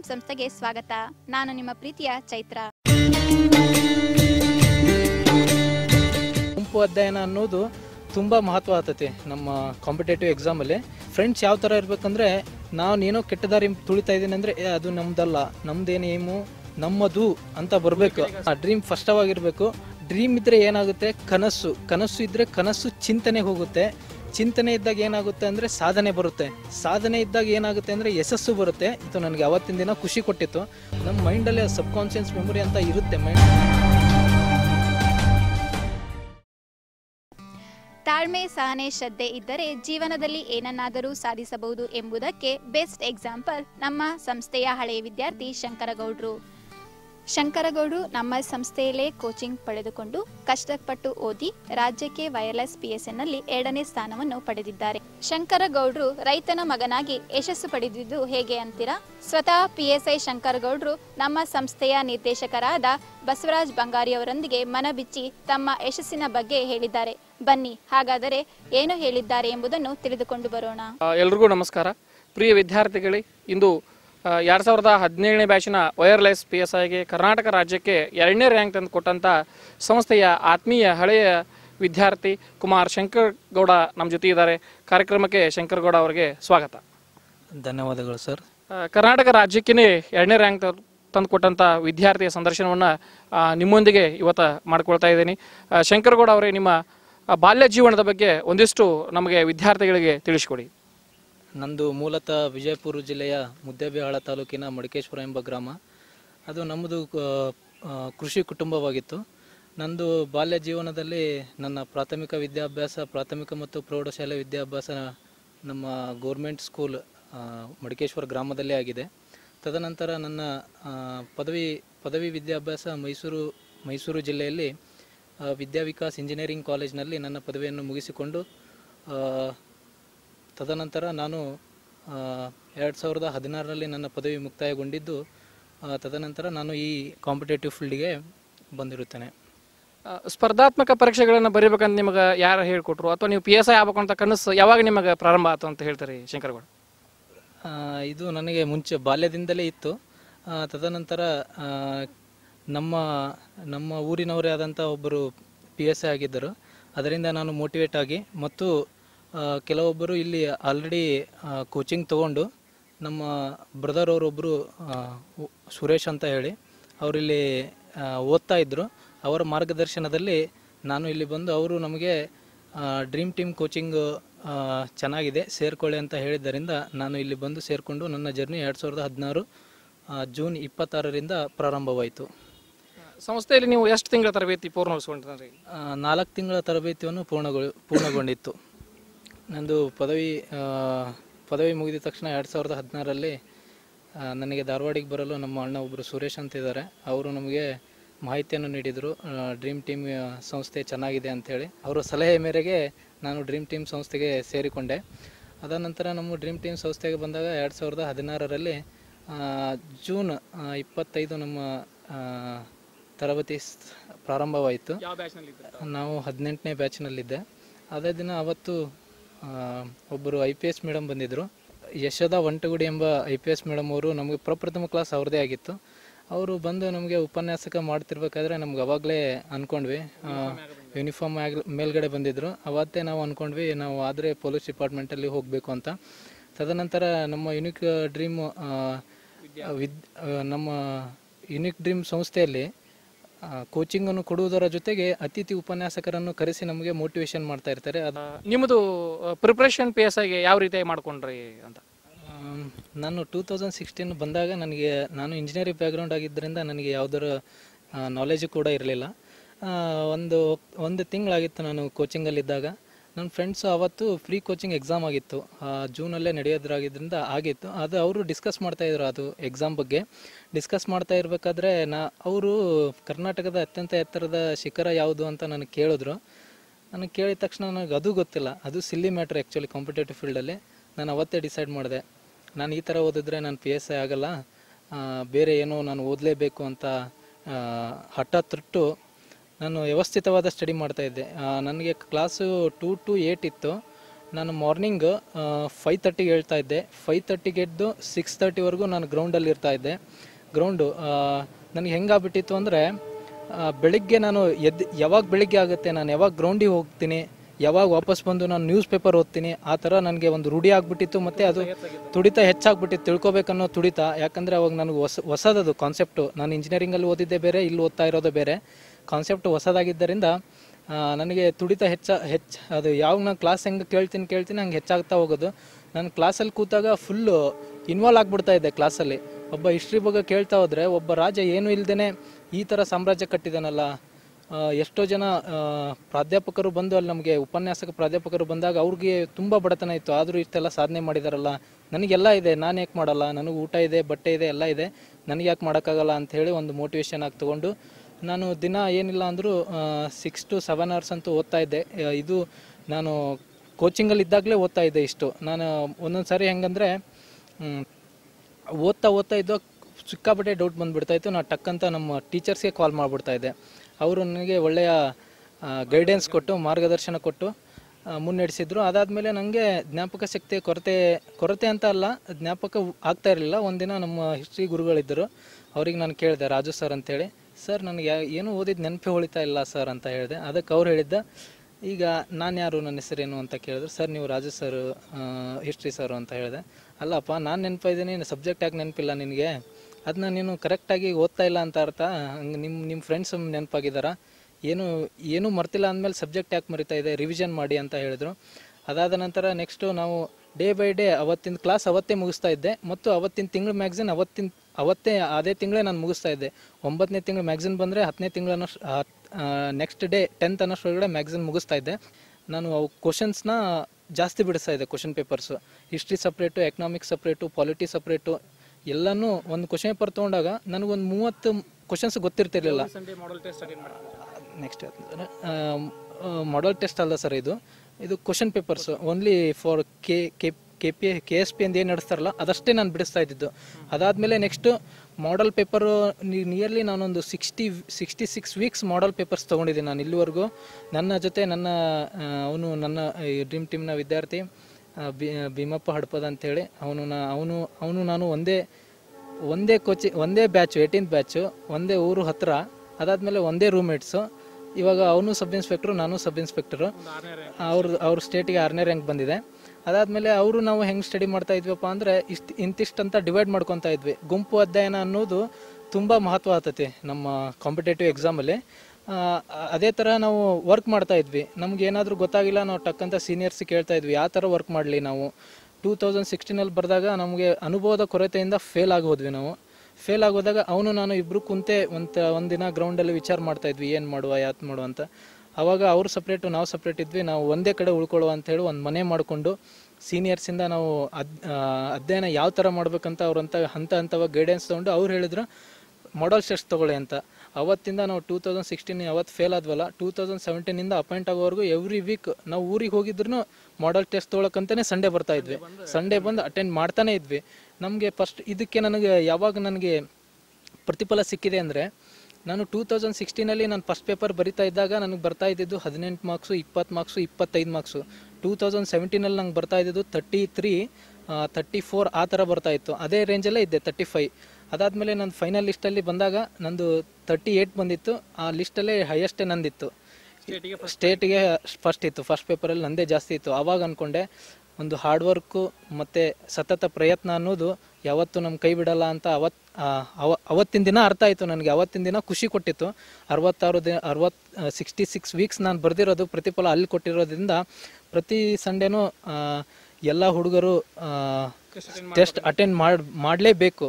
time ಸಂಸ್ಥೆಗೆ ಸ್ವಾಗತ ನಾನು ನಿಮ್ಮ ಪ್ರೀತಿಯ ಚೈತ್ರ ಗುಂಪು ಅಧ್ಯಯನ ಅನ್ನೋದು ತುಂಬಾ ಮಹತ್ವ ಆತತಿ ನಮ್ಮ ಕಾಂಪಿಟೇಟಿವ್ ಅಲ್ಲಿ ಫ್ರೆಂಡ್ಸ್ ಯಾವ ತರ ಇರ್ಬೇಕಂದ್ರೆ ನಾನು ಏನೋ ಕೆಟ್ಟದಾರಿ ತುಳಿತಾ ಇದ್ದೀನಿ ಅಂದ್ರೆ ಅದು ನಮ್ದೇನು ಏಮು ನಮ್ಮದು ಅಂತ ಬರಬೇಕು ಆ ಡ್ರೀಮ್ ಫಸ್ಟ್ ಆಗಿರ್ಬೇಕು ಡ್ರೀಮ್ ಇದ್ರೆ ಏನಾಗುತ್ತೆ ಕನಸು ಕನಸು ಇದ್ರೆ ಕನಸು ಚಿಂತನೆ ಹೋಗುತ್ತೆ ಚಿಂತನೆ ಇದ್ದಾಗ ಏನಾಗುತ್ತೆ ಅಂದರೆ ಸಾಧನೆ ಬರುತ್ತೆ ಸಾಧನೆ ಇದ್ದಾಗ ಏನಾಗುತ್ತೆ ಅಂದರೆ ಯಶಸ್ಸು ಬರುತ್ತೆ ಇದು ನನಗೆ ಅವತ್ತಿನ ದಿನ ಖುಷಿ ಕೊಟ್ಟಿತ್ತು ನಮ್ಮ ಮೈಂಡಲ್ಲಿ ಸಬ್ ಕಾನ್ಷಿಯಸ್ ಮೆಮೊರಿ ಅಂತ ಇರುತ್ತೆ ಮೈಂಡ್ ತಾಳ್ಮೆ ಸಹನೆ ಶ್ರದ್ಧೆ ಇದ್ದರೆ ಜೀವನದಲ್ಲಿ ಏನನ್ನಾದರೂ ಸಾಧಿಸಬಹುದು ಎಂಬುದಕ್ಕೆ ಬೆಸ್ಟ್ ಎಕ್ಸಾಂಪಲ್ ನಮ್ಮ ಸಂಸ್ಥೆಯ ಹಳೆಯ ವಿದ್ಯಾರ್ಥಿ ಶಂಕರಗೌಡ್ರು ಶಂಕರಗೌಡು ನಮ್ಮ ಸಂಸ್ಥೆಯಲ್ಲೇ ಕೋಚಿಂಗ್ ಪಡೆದುಕೊಂಡು ಕಷ್ಟಪಟ್ಟು ಓದಿ ರಾಜ್ಯಕ್ಕೆ ವೈರ್ಲೆಸ್ ಪಿಎಸ್ಎನ್ನಲ್ಲಿ ಎರಡನೇ ಸ್ಥಾನವನ್ನು ಪಡೆದಿದ್ದಾರೆ ಶಂಕರಗೌಡ್ರು ರೈತನ ಮಗನಾಗಿ ಯಶಸ್ಸು ಪಡೆದಿದ್ದು ಹೇಗೆ ಅಂತೀರಾ ಸ್ವತಃ ಪಿಎಸ್ಐ ಶಂಕರಗೌಡ್ರು ನಮ್ಮ ಸಂಸ್ಥೆಯ ನಿರ್ದೇಶಕರಾದ ಬಸವರಾಜ್ ಬಂಗಾರಿ ಅವರೊಂದಿಗೆ ಮನಬಿಚ್ಚಿ ತಮ್ಮ ಯಶಸ್ಸಿನ ಬಗ್ಗೆ ಹೇಳಿದ್ದಾರೆ ಬನ್ನಿ ಹಾಗಾದರೆ ಏನು ಹೇಳಿದ್ದಾರೆ ಎಂಬುದನ್ನು ತಿಳಿದುಕೊಂಡು ಬರೋಣ ಎಲ್ರಿಗೂ ನಮಸ್ಕಾರ ಪ್ರಿಯ ವಿದ್ಯಾರ್ಥಿಗಳೇ ಇಂದು ಎರಡು ಸಾವಿರದ ಹದಿನೇಳನೇ ಬ್ಯಾಚಿನ ವೈರ್ಲೆಸ್ ಪಿ ಎಸ್ ಐಗೆ ಕರ್ನಾಟಕ ರಾಜ್ಯಕ್ಕೆ ಎರಡನೇ ರ್ಯಾಂಕ್ ತಂದು ಕೊಟ್ಟಂಥ ಸಂಸ್ಥೆಯ ಆತ್ಮೀಯ ಹಳೆಯ ವಿದ್ಯಾರ್ಥಿ ಕುಮಾರ್ ಶಂಕರ್ ಗೌಡ ನಮ್ಮ ಜೊತೆ ಇದ್ದಾರೆ ಕಾರ್ಯಕ್ರಮಕ್ಕೆ ಶಂಕರ್ ಗೌಡ ಅವರಿಗೆ ಸ್ವಾಗತ ಧನ್ಯವಾದಗಳು ಸರ್ ಕರ್ನಾಟಕ ರಾಜ್ಯಕ್ಕೇ ಎರಡನೇ ರ್ಯಾಂಕ್ ತಂದು ಕೊಟ್ಟಂಥ ವಿದ್ಯಾರ್ಥಿಯ ಸಂದರ್ಶನವನ್ನು ನಿಮ್ಮೊಂದಿಗೆ ಇವತ್ತು ಮಾಡ್ಕೊಳ್ತಾ ಇದ್ದೀನಿ ಶಂಕರ್ ಗೌಡ ಅವರೇ ನಿಮ್ಮ ಬಾಲ್ಯ ಜೀವನದ ಬಗ್ಗೆ ಒಂದಿಷ್ಟು ನಮಗೆ ವಿದ್ಯಾರ್ಥಿಗಳಿಗೆ ತಿಳಿಸ್ಕೊಡಿ ನಂದು ಮೂಲತಃ ವಿಜಯಪುರ ಜಿಲ್ಲೆಯ ಮುದ್ದೇಬಿಹಾಳ ತಾಲೂಕಿನ ಮಡಿಕೇಶ್ವರ ಎಂಬ ಗ್ರಾಮ ಅದು ನಮ್ಮದು ಕೃಷಿ ಕುಟುಂಬವಾಗಿತ್ತು ನಂದು ಬಾಲ್ಯ ಜೀವನದಲ್ಲಿ ನನ್ನ ಪ್ರಾಥಮಿಕ ವಿದ್ಯಾಭ್ಯಾಸ ಪ್ರಾಥಮಿಕ ಮತ್ತು ಪ್ರೌಢಶಾಲೆ ವಿದ್ಯಾಭ್ಯಾಸ ನಮ್ಮ ಗೋರ್ಮೆಂಟ್ ಸ್ಕೂಲ್ ಮಡಿಕೇಶ್ವರ ಗ್ರಾಮದಲ್ಲೇ ಆಗಿದೆ ತದನಂತರ ನನ್ನ ಪದವಿ ಪದವಿ ವಿದ್ಯಾಭ್ಯಾಸ ಮೈಸೂರು ಮೈಸೂರು ಜಿಲ್ಲೆಯಲ್ಲಿ ವಿದ್ಯಾವಿಕಾಸ್ ಇಂಜಿನಿಯರಿಂಗ್ ಕಾಲೇಜ್ನಲ್ಲಿ ನನ್ನ ಪದವಿಯನ್ನು ಮುಗಿಸಿಕೊಂಡು ತದನಂತರ ನಾನು ಎರಡು ಸಾವಿರದ ಹದಿನಾರರಲ್ಲಿ ನನ್ನ ಪದವಿ ಮುಕ್ತಾಯಗೊಂಡಿದ್ದು ತದನಂತರ ನಾನು ಈ ಕಾಂಪಿಟೇಟಿವ್ ಫೀಲ್ಡ್ಗೆ ಬಂದಿರುತ್ತೇನೆ ಸ್ಪರ್ಧಾತ್ಮಕ ಪರೀಕ್ಷೆಗಳನ್ನು ಬರೀಬೇಕಂತ ನಿಮಗೆ ಯಾರು ಹೇಳಿಕೊಟ್ರು ಅಥವಾ ನೀವು ಪಿ ಎಸ್ ಐ ಆಗಬೇಕು ಅಂತ ಕನಸು ಯಾವಾಗ ನಿಮಗೆ ಪ್ರಾರಂಭ ಆಯಿತು ಅಂತ ಹೇಳ್ತಾರೆ ಶಂಕರಗೌಡ ಇದು ನನಗೆ ಮುಂಚೆ ಬಾಲ್ಯದಿಂದಲೇ ಇತ್ತು ತದನಂತರ ನಮ್ಮ ನಮ್ಮ ಊರಿನವರೇ ಆದಂಥ ಒಬ್ಬರು ಪಿ ಎಸ್ ಐ ಆಗಿದ್ದರು ಅದರಿಂದ ನಾನು ಮೋಟಿವೇಟ್ ಆಗಿ ಮತ್ತು ಕೆಲವೊಬ್ಬರು ಇಲ್ಲಿ ಆಲ್ರೆಡಿ ಕೋಚಿಂಗ್ ತಗೊಂಡು ನಮ್ಮ ಬ್ರದರ್ ಅವರೊಬ್ಬರು ಸುರೇಶ್ ಅಂತ ಹೇಳಿ ಅವರಿಲ್ಲಿ ಓದ್ತಾ ಇದ್ದರು ಅವರ ಮಾರ್ಗದರ್ಶನದಲ್ಲಿ ನಾನು ಇಲ್ಲಿ ಬಂದು ಅವರು ನಮಗೆ ಡ್ರೀಮ್ ಟೀಮ್ ಕೋಚಿಂಗ್ ಚೆನ್ನಾಗಿದೆ ಸೇರಿಕೊಳ್ಳಿ ಅಂತ ಹೇಳಿದ್ದರಿಂದ ನಾನು ಇಲ್ಲಿ ಬಂದು ಸೇರಿಕೊಂಡು ನನ್ನ ಜರ್ನಿ ಎರಡು ಸಾವಿರದ ಹದಿನಾರು ಜೂನ್ ಇಪ್ಪತ್ತಾರರಿಂದ ಪ್ರಾರಂಭವಾಯಿತು ಸಂಸ್ಥೆಯಲ್ಲಿ ನೀವು ಎಷ್ಟು ತಿಂಗಳ ತರಬೇತಿ ಪೂರ್ಣಗೊಳಿಸ್ಕೊಂಡಿದ್ದಾರೆ ನಾಲ್ಕು ತಿಂಗಳ ತರಬೇತಿಯನ್ನು ಪೂರ್ಣಗೊ ಪೂರ್ಣಗೊಂಡಿತ್ತು ನಂದು ಪದವಿ ಪದವಿ ಮುಗಿದ ತಕ್ಷಣ ಎರಡು ಸಾವಿರದ ಹದಿನಾರಲ್ಲಿ ನನಗೆ ಧಾರವಾಡಿಗೆ ಬರಲು ನಮ್ಮ ಅಣ್ಣ ಒಬ್ಬರು ಸುರೇಶ್ ಅಂತಿದ್ದಾರೆ ಅವರು ನಮಗೆ ಮಾಹಿತಿಯನ್ನು ನೀಡಿದರು ಡ್ರೀಮ್ ಟೀಮ್ ಸಂಸ್ಥೆ ಚೆನ್ನಾಗಿದೆ ಅಂಥೇಳಿ ಅವರ ಸಲಹೆ ಮೇರೆಗೆ ನಾನು ಡ್ರೀಮ್ ಟೀಮ್ ಸಂಸ್ಥೆಗೆ ಸೇರಿಕೊಂಡೆ ಅದಾದ ನಂತರ ನಮ್ಮ ಡ್ರೀಮ್ ಟೀಮ್ ಸಂಸ್ಥೆಗೆ ಬಂದಾಗ ಎರಡು ಸಾವಿರದ ಹದಿನಾರರಲ್ಲಿ ಜೂನ್ ಇಪ್ಪತ್ತೈದು ನಮ್ಮ ತರಬೇತಿ ಪ್ರಾರಂಭವಾಯಿತು ನಾವು ಹದಿನೆಂಟನೇ ಬ್ಯಾಚ್ನಲ್ಲಿದ್ದೆ ಅದೇ ದಿನ ಅವತ್ತು ಒಬ್ಬರು ಐ ಪಿ ಎಸ್ ಮೇಡಮ್ ಬಂದಿದ್ದರು ಯಶೋದ ವಂಟಗುಡಿ ಎಂಬ ಐ ಪಿ ಎಸ್ ಮೇಡಮ್ ಅವರು ನಮಗೆ ಪ್ರಪ್ರಥಮ ಕ್ಲಾಸ್ ಅವ್ರದೇ ಆಗಿತ್ತು ಅವರು ಬಂದು ನಮಗೆ ಉಪನ್ಯಾಸಕ ಮಾಡ್ತಿರ್ಬೇಕಾದ್ರೆ ನಮ್ಗೆ ಅವಾಗಲೇ ಅಂದ್ಕೊಂಡ್ವಿ ಯೂನಿಫಾರ್ಮ್ ಆಗ ಮೇಲ್ಗಡೆ ಬಂದಿದ್ದರು ಅವತ್ತೇ ನಾವು ಅಂದ್ಕೊಂಡ್ವಿ ನಾವು ಆದರೆ ಪೊಲೀಸ್ ಡಿಪಾರ್ಟ್ಮೆಂಟಲ್ಲಿ ಹೋಗಬೇಕು ಅಂತ ತದನಂತರ ನಮ್ಮ ಯುನಿಕ್ ಡ್ರೀಮ್ ವಿದ್ ನಮ್ಮ ಯುನಿಕ್ ಡ್ರೀಮ್ ಸಂಸ್ಥೆಯಲ್ಲಿ ಕೋಚಿಂಗನ್ನು ಕೊಡುವುದರ ಜೊತೆಗೆ ಅತಿಥಿ ಉಪನ್ಯಾಸಕರನ್ನು ಕರೆಸಿ ನಮಗೆ ಮೋಟಿವೇಶನ್ ಮಾಡ್ತಾ ಇರ್ತಾರೆ ಅದು ನಿಮ್ಮದು ಪ್ರಿಪ್ರೇಷನ್ ಪಿ ಎಸ್ ಯಾವ ರೀತಿ ಮಾಡ್ಕೊಂಡ್ರಿ ಅಂತ ನಾನು ಟೂ ತೌಸಂಡ್ ಸಿಕ್ಸ್ಟೀನ್ ಬಂದಾಗ ನನಗೆ ನಾನು ಇಂಜಿನಿಯರಿಂಗ್ ಬ್ಯಾಕ್ಗ್ರೌಂಡ್ ಆಗಿದ್ದರಿಂದ ನನಗೆ ಯಾವುದರ ನಾಲೆಜು ಕೂಡ ಇರಲಿಲ್ಲ ಒಂದು ಒಂದು ತಿಂಗಳಾಗಿತ್ತು ನಾನು ಕೋಚಿಂಗಲ್ಲಿದ್ದಾಗ ನನ್ನ ಫ್ರೆಂಡ್ಸು ಅವತ್ತು ಫ್ರೀ ಕೋಚಿಂಗ್ ಎಕ್ಸಾಮ್ ಆಗಿತ್ತು ಜೂನಲ್ಲೇ ನಡೆಯೋದ್ರಾಗಿದ್ದರಿಂದ ಆಗಿತ್ತು ಅದು ಅವರು ಡಿಸ್ಕಸ್ ಮಾಡ್ತಾಯಿದ್ರು ಅದು ಎಕ್ಸಾಮ್ ಬಗ್ಗೆ ಡಿಸ್ಕಸ್ ಮಾಡ್ತಾ ಇರಬೇಕಾದ್ರೆ ನಾ ಅವರು ಕರ್ನಾಟಕದ ಅತ್ಯಂತ ಎತ್ತರದ ಶಿಖರ ಯಾವುದು ಅಂತ ನನಗೆ ಕೇಳಿದ್ರು ನನಗೆ ಕೇಳಿದ ತಕ್ಷಣ ನನಗೆ ಅದು ಗೊತ್ತಿಲ್ಲ ಅದು ಸಿಲ್ಲಿ ಮ್ಯಾಟ್ರ್ ಆ್ಯಕ್ಚುಲಿ ಕಾಂಪಿಟೇಟಿವ್ ಫೀಲ್ಡಲ್ಲಿ ನಾನು ಅವತ್ತೇ ಡಿಸೈಡ್ ಮಾಡಿದೆ ನಾನು ಈ ಥರ ಓದಿದ್ರೆ ನಾನು ಪಿ ಎಸ್ ಐ ಆಗೋಲ್ಲ ಬೇರೆ ಏನೋ ನಾನು ಓದಲೇಬೇಕು ಅಂತ ಹಠ ತೊಟ್ಟು ನಾನು ವ್ಯವಸ್ಥಿತವಾದ ಸ್ಟಡಿ ಮಾಡ್ತಾಯಿದ್ದೆ ನನಗೆ ಕ್ಲಾಸು ಟೂ ಟು ಏಯ್ಟ್ ಇತ್ತು ನಾನು ಮಾರ್ನಿಂಗ್ ಫೈ ತರ್ಟಿಗೆ ಹೇಳ್ತಾ ಇದ್ದೆ ಫೈ ತರ್ಟಿಗೆ ಎದ್ದು ಸಿಕ್ಸ್ ತರ್ಟಿವರೆಗೂ ನಾನು ಗ್ರೌಂಡಲ್ಲಿ ಇರ್ತಾ ಇದ್ದೆ ಗ್ರೌಂಡು ನನಗೆ ಹೆಂಗಾಗ್ಬಿಟ್ಟಿತ್ತು ಅಂದರೆ ಬೆಳಿಗ್ಗೆ ನಾನು ಎದ್ದು ಯಾವಾಗ ಬೆಳಿಗ್ಗೆ ಆಗುತ್ತೆ ನಾನು ಯಾವಾಗ ಗ್ರೌಂಡಿಗೆ ಹೋಗ್ತೀನಿ ಯಾವಾಗ ವಾಪಸ್ ಬಂದು ನಾನು ನ್ಯೂಸ್ ಪೇಪರ್ ಓದ್ತೀನಿ ಆ ಥರ ನನಗೆ ಒಂದು ರೂಢಿ ಆಗಿಬಿಟ್ಟಿತ್ತು ಮತ್ತು ಅದು ತುಡಿತ ಹೆಚ್ಚಾಗ್ಬಿಟ್ಟಿತ್ತು ತಿಳ್ಕೊಬೇಕನ್ನೋ ತುಡಿತ ಯಾಕಂದರೆ ಅವಾಗ ನನಗೆ ಹೊಸ ಹೊಸದದು ಕಾನ್ಸೆಪ್ಟು ನಾನು ಇಂಜಿನಿಯರಿಂಗಲ್ಲಿ ಓದಿದ್ದೆ ಬೇರೆ ಇಲ್ಲಿ ಓದ್ತಾ ಇರೋದು ಬೇರೆ ಕಾನ್ಸೆಪ್ಟ್ ಹೊಸದಾಗಿದ್ದರಿಂದ ನನಗೆ ತುಡಿತ ಹೆಚ್ಚ ಹೆಚ್ಚು ಅದು ಯಾವಾಗ ನಾನು ಕ್ಲಾಸ್ ಹೆಂಗೆ ಕೇಳ್ತೀನಿ ಕೇಳ್ತೀನಿ ಹಂಗೆ ಹೆಚ್ಚಾಗ್ತಾ ಹೋಗೋದು ನಾನು ಕ್ಲಾಸಲ್ಲಿ ಕೂತಾಗ ಫುಲ್ಲು ಇನ್ವಾಲ್ವ್ ಆಗಿಬಿಡ್ತಾ ಇದ್ದೆ ಕ್ಲಾಸಲ್ಲಿ ಒಬ್ಬ ಹಿಸ್ಟ್ರಿ ಬಗ್ಗೆ ಕೇಳ್ತಾ ಹೋದರೆ ಒಬ್ಬ ರಾಜ ಏನೂ ಇಲ್ಲದೇ ಈ ಥರ ಸಾಮ್ರಾಜ್ಯ ಕಟ್ಟಿದಾನಲ್ಲ ಎಷ್ಟೋ ಜನ ಪ್ರಾಧ್ಯಾಪಕರು ಬಂದು ಅಲ್ಲಿ ನಮಗೆ ಉಪನ್ಯಾಸಕ ಪ್ರಾಧ್ಯಾಪಕರು ಬಂದಾಗ ಅವ್ರಿಗೆ ತುಂಬ ಬಡತನ ಇತ್ತು ಆದರೂ ಇಷ್ಟೆಲ್ಲ ಸಾಧನೆ ಮಾಡಿದಾರಲ್ಲ ನನಗೆಲ್ಲ ಇದೆ ನಾನು ಯಾಕೆ ಮಾಡಲ್ಲ ನನಗೆ ಊಟ ಇದೆ ಬಟ್ಟೆ ಇದೆ ಎಲ್ಲ ಇದೆ ನನಗೆ ಯಾಕೆ ಮಾಡೋಕ್ಕಾಗಲ್ಲ ಅಂಥೇಳಿ ಒಂದು ಮೋಟಿವೇಶನ್ ಆಗಿ ತೊಗೊಂಡು ನಾನು ದಿನ ಏನಿಲ್ಲ ಅಂದರೂ ಸಿಕ್ಸ್ ಟು ಸೆವೆನ್ ಅವರ್ಸ್ ಅಂತೂ ಓದ್ತಾ ಇದ್ದೆ ಇದು ನಾನು ಕೋಚಿಂಗಲ್ಲಿ ಇದ್ದಾಗಲೇ ಓದ್ತಾ ಇದ್ದೆ ಇಷ್ಟು ನಾನು ಒಂದೊಂದು ಸಾರಿ ಹೆಂಗಂದರೆ ಓದ್ತಾ ಓದ್ತಾ ಇದ್ದೋ ಸಿಕ್ಕಾಪಟ್ಟೆ ಡೌಟ್ ಬಂದುಬಿಡ್ತಾಯಿತ್ತು ನಾನು ಟಕ್ಕಂತ ನಮ್ಮ ಟೀಚರ್ಸ್ಗೆ ಕಾಲ್ ಮಾಡಿಬಿಡ್ತಾ ಇದ್ದೆ ಅವರು ನನಗೆ ಒಳ್ಳೆಯ ಗೈಡೆನ್ಸ್ ಕೊಟ್ಟು ಮಾರ್ಗದರ್ಶನ ಕೊಟ್ಟು ಮುನ್ನಡೆಸಿದ್ರು ಅದಾದಮೇಲೆ ನನಗೆ ಜ್ಞಾಪಕ ಶಕ್ತಿಯ ಕೊರತೆ ಕೊರತೆ ಅಂತ ಅಲ್ಲ ಜ್ಞಾಪಕ ಆಗ್ತಾ ಇರಲಿಲ್ಲ ಒಂದಿನ ನಮ್ಮ ಹಿಸ್ಟ್ರಿ ಗುರುಗಳಿದ್ದರು ಅವ್ರಿಗೆ ನಾನು ಕೇಳಿದೆ ರಾಜು ಸರ್ ಅಂತೇಳಿ ಸರ್ ನನಗೆ ಏನೂ ಓದಿದ ನೆನಪೇ ಹೊಳಿತಾ ಇಲ್ಲ ಸರ್ ಅಂತ ಹೇಳಿದೆ ಅದಕ್ಕೆ ಅವ್ರು ಹೇಳಿದ್ದ ಈಗ ನಾನು ಯಾರು ನನ್ನ ಹೆಸರೇನು ಅಂತ ಕೇಳಿದ್ರು ಸರ್ ನೀವು ರಾಜು ಸರ್ ಹಿಸ್ಟ್ರಿ ಸರ್ ಅಂತ ಹೇಳಿದೆ ಅಲ್ಲಪ್ಪ ನಾನು ನೆನಪಿದ್ದೀನಿ ಸಬ್ಜೆಕ್ಟ್ ಯಾಕೆ ನೆನಪಿಲ್ಲ ನಿನಗೆ ಅದನ್ನ ನೀನು ಕರೆಕ್ಟಾಗಿ ಓದ್ತಾ ಇಲ್ಲ ಅಂತ ಅರ್ಥ ಹಂಗೆ ನಿಮ್ಮ ನಿಮ್ಮ ಫ್ರೆಂಡ್ಸ್ ನೆನಪಾಗಿದ್ದಾರ ಏನು ಏನೂ ಮರ್ತಿಲ್ಲ ಅಂದಮೇಲೆ ಸಬ್ಜೆಕ್ಟ್ ಯಾಕೆ ಮರಿತಾ ಇದೆ ರಿವಿಷನ್ ಮಾಡಿ ಅಂತ ಹೇಳಿದರು ಅದಾದ ನಂತರ ನೆಕ್ಸ್ಟು ನಾವು ಡೇ ಬೈ ಡೇ ಅವತ್ತಿನ ಕ್ಲಾಸ್ ಅವತ್ತೇ ಮುಗಿಸ್ತಾ ಇದ್ದೆ ಮತ್ತು ಅವತ್ತಿನ ತಿಂಗಳ ಮ್ಯಾಗ್ಝಿನ್ ಅವತ್ತಿನ ಅವತ್ತೇ ಅದೇ ತಿಂಗಳೇ ನಾನು ಮುಗಿಸ್ತಾ ಇದ್ದೆ ಒಂಬತ್ತನೇ ತಿಂಗಳು ಮ್ಯಾಗ್ಝಿನ್ ಬಂದರೆ ಹತ್ತನೇ ತಿಂಗಳನ್ನ ನೆಕ್ಸ್ಟ್ ಡೇ ಟೆಂತ್ ಅನ್ನೋಷ್ಟೊಳಗಡೆ ಮ್ಯಾಗ್ಝಿನ್ ಮುಗಿಸ್ತಾ ಇದ್ದೆ ನಾನು ಅವು ಕ್ವಶನ್ಸ್ನ ಜಾಸ್ತಿ ಬಿಡಿಸ್ತಾ ಇದ್ದೆ question papers history separate economics separate polity separate ಎಲ್ಲನೂ ಒಂದು ಕ್ವಶನ್ ಪೇಪರ್ ತೊಗೊಂಡಾಗ ನನಗೊಂದು ಮೂವತ್ತು ಕ್ವಶನ್ಸ್ ಗೊತ್ತಿರ್ತಿರ್ಲಿಲ್ಲ ನೆಕ್ಸ್ಟ್ ಮಾಡಲ್ ಟೆಸ್ಟ್ ಅಲ್ಲ ಸರ್ ಇದು ಇದು question papers only for K K K P K S P ಅಂತ ಏನು ನಡೆಸ್ತಾರಲ್ಲ ಅದಷ್ಟೇ ನಾನು ಬಿಡಿಸ್ತಾ ಇದ್ದಿದ್ದು ಅದಾದಮೇಲೆ ನೆಕ್ಸ್ಟು ಮಾಡಲ್ ಪೇಪರು ನಿಯರ್ಲಿ ನಾನೊಂದು ಸಿಕ್ಸ್ಟಿ ಸಿಕ್ಸ್ಟಿ ಸಿಕ್ಸ್ ವೀಕ್ಸ್ ಮಾಡಲ್ ಪೇಪರ್ಸ್ ತೊಗೊಂಡಿದ್ದೀನಿ ನಾನು ಇಲ್ಲಿವರೆಗೂ ನನ್ನ ಜೊತೆ ನನ್ನ ಅವನು ನನ್ನ ಡ್ರೀಮ್ ಟೀಮ್ನ ವಿದ್ಯಾರ್ಥಿ ಬಿ ಭೀಮಪ್ಪ ಹಡ್ಪದ ಅಂಥೇಳಿ ಅವನು ನಾ ಅವನು ಅವನು ನಾನು ಒಂದೇ ಒಂದೇ ಕೋಚಿ ಒಂದೇ ಬ್ಯಾಚು ಏಯ್ಟೀನ್ತ್ ಬ್ಯಾಚು ಒಂದೇ ಊರು ಹತ್ತಿರ ಅದಾದಮೇಲೆ ಒಂದೇ ರೂಮ್ಮೇಟ್ಸು ಇವಾಗ ಅವನು ಸಬ್ ಇನ್ಸ್ಪೆಕ್ಟ್ರು ನಾನು ಸಬ್ ಇನ್ಸ್ಪೆಕ್ಟರು ಅವ್ರದ್ದು ಅವ್ರ ಸ್ಟೇಟಿಗೆ ಆರನೇ ರ್ಯಾಂಕ್ ಬಂದಿದೆ ಅದಾದಮೇಲೆ ಅವರು ನಾವು ಹೆಂಗೆ ಸ್ಟಡಿ ಮಾಡ್ತಾ ಇದ್ವಿಪ್ಪ ಅಂದರೆ ಇಷ್ಟು ಅಂತ ಡಿವೈಡ್ ಮಾಡ್ಕೊತಾ ಇದ್ವಿ ಗುಂಪು ಅಧ್ಯಯನ ಅನ್ನೋದು ತುಂಬ ಮಹತ್ವ ಆಗ್ತೈತಿ ನಮ್ಮ ಕಾಂಪಿಟೇಟಿವ್ ಎಕ್ಸಾಮಲ್ಲಿ ಅದೇ ಥರ ನಾವು ವರ್ಕ್ ಮಾಡ್ತಾ ಇದ್ವಿ ನಮ್ಗೆ ಏನಾದರೂ ಗೊತ್ತಾಗಿಲ್ಲ ನಾವು ಟಕ್ಕಂತ ಸೀನಿಯರ್ಸ್ ಕೇಳ್ತಾ ಇದ್ವಿ ಯಾವ ಥರ ವರ್ಕ್ ಮಾಡಲಿ ನಾವು ಟೂ ತೌಸಂಡ್ ಸಿಕ್ಸ್ಟೀನಲ್ಲಿ ಬರೆದಾಗ ನಮಗೆ ಅನುಭವದ ಕೊರತೆಯಿಂದ ಫೇಲ್ ಆಗೋದ್ವಿ ನಾವು ಫೇಲ್ ಆಗೋದಾಗ ಅವನು ನಾನು ಇಬ್ಬರು ಕುಂತೆ ಒಂದು ಒಂದಿನ ಗ್ರೌಂಡಲ್ಲಿ ವಿಚಾರ ಮಾಡ್ತಾ ಇದ್ವಿ ಏನು ಮಾಡುವ ಯಾತ್ ಮಾಡುವ ಅಂತ ಅವಾಗ ಅವರು ಸಪ್ರೇಟು ನಾವು ಸಪ್ರೇಟ್ ಇದ್ವಿ ನಾವು ಒಂದೇ ಕಡೆ ಉಳ್ಕೊಳ್ಳುವ ಹೇಳಿ ಒಂದು ಮನೆ ಮಾಡಿಕೊಂಡು ಸೀನಿಯರ್ಸಿಂದ ನಾವು ಅದ್ ಅಧ್ಯಯನ ಯಾವ ಥರ ಮಾಡ್ಬೇಕಂತ ಅವ್ರಂತ ಹಂತ ಹಂತವಾಗಿ ಗೈಡೆನ್ಸ್ ತೊಗೊಂಡು ಅವ್ರು ಹೇಳಿದ್ರು ಮಾಡಲ್ ಸೆಟ್ಸ್ ತೊಗೊಳ್ಳಿ ಅಂತ ಅವತ್ತಿಂದ ನಾವು ಟೂ ತೌಸಂಡ್ ಸಿಕ್ಸ್ಟೀನ್ ಅವತ್ತು ಫೇಲ್ ಆದ್ವಲ್ಲ ಟೂ ತೌಸಂಡ್ ಸೆವೆಂಟೀನಿಂದ ಅಪಾಯಿಂಟ್ ಆಗೋವರೆಗೂ ಎವ್ರಿ ವೀಕ್ ನಾವು ಊರಿಗೆ ಹೋಗಿದ್ರು ಮಾಡಲ್ ಟೆಸ್ಟ್ ತೊಗೊಳಕ್ಕಂತಲೇ ಸಂಡೇ ಬರ್ತಾ ಇದ್ವಿ ಸಂಡೇ ಬಂದು ಅಟೆಂಡ್ ಮಾಡ್ತಾನೇ ಇದ್ವಿ ನಮಗೆ ಫಸ್ಟ್ ಇದಕ್ಕೆ ನನಗೆ ಯಾವಾಗ ನನಗೆ ಪ್ರತಿಫಲ ಸಿಕ್ಕಿದೆ ಅಂದರೆ ನಾನು ಟೂ ತೌಸಂಡ್ ಸಿಕ್ಸ್ಟೀನಲ್ಲಿ ನಾನು ಫಸ್ಟ್ ಪೇಪರ್ ಬರಿತಾ ಇದ್ದಾಗ ನನಗೆ ಬರ್ತಾ ಇದ್ದಿದ್ದು ಹದಿನೆಂಟು ಮಾರ್ಕ್ಸು ಇಪ್ಪತ್ತು ಮಾರ್ಕ್ಸು ಇಪ್ಪತ್ತೈದು ಮಾರ್ಕ್ಸು ಟೂ ತೌಸಂಡ್ ಸೆವೆಂಟೀನಲ್ಲಿ ನಂಗೆ ಬರ್ತಾ ಇದ್ದಿದ್ದು ತರ್ಟಿ ತ್ರೀ ತರ್ಟಿ ಫೋರ್ ಆ ಥರ ಬರ್ತಾ ಇತ್ತು ಅದೇ ರೇಂಜಲ್ಲೇ ಇದ್ದೆ ತರ್ಟಿ ಫೈ ಅದಾದಮೇಲೆ ನಾನು ಫೈನಲ್ ಲಿಸ್ಟಲ್ಲಿ ಬಂದಾಗ ನಂದು ತರ್ಟಿ ಏಯ್ಟ್ ಬಂದಿತ್ತು ಆ ಲಿಸ್ಟಲ್ಲೇ ಹೈಯೆಸ್ಟೇ ನಂದಿತ್ತು ಸ್ಟೇಟಿಗೆ ಫಸ್ಟ್ ಇತ್ತು ಫಸ್ಟ್ ಪೇಪರಲ್ಲಿ ನಂದೇ ಜಾಸ್ತಿ ಇತ್ತು ಆವಾಗ ಅಂದ್ಕೊಂಡೆ ಒಂದು ಹಾರ್ಡ್ ವರ್ಕು ಮತ್ತು ಸತತ ಪ್ರಯತ್ನ ಅನ್ನೋದು ಯಾವತ್ತೂ ನಮ್ಮ ಕೈ ಬಿಡಲ್ಲ ಅಂತ ಅವತ್ತು ಅವ ಅವತ್ತಿನ ದಿನ ಅರ್ಥ ಆಯಿತು ನನಗೆ ಅವತ್ತಿನ ದಿನ ಖುಷಿ ಕೊಟ್ಟಿತ್ತು ಅರವತ್ತಾರು ದಿನ ಅರವತ್ತು ಸಿಕ್ಸ್ಟಿ ಸಿಕ್ಸ್ ವೀಕ್ಸ್ ನಾನು ಬರೆದಿರೋದು ಪ್ರತಿಫಲ ಅಲ್ಲಿ ಕೊಟ್ಟಿರೋದ್ರಿಂದ ಪ್ರತಿ ಸಂಡೇನೂ ಎಲ್ಲ ಹುಡುಗರು ಟೆಸ್ಟ್ ಅಟೆಂಡ್ ಮಾಡಿ ಮಾಡಲೇಬೇಕು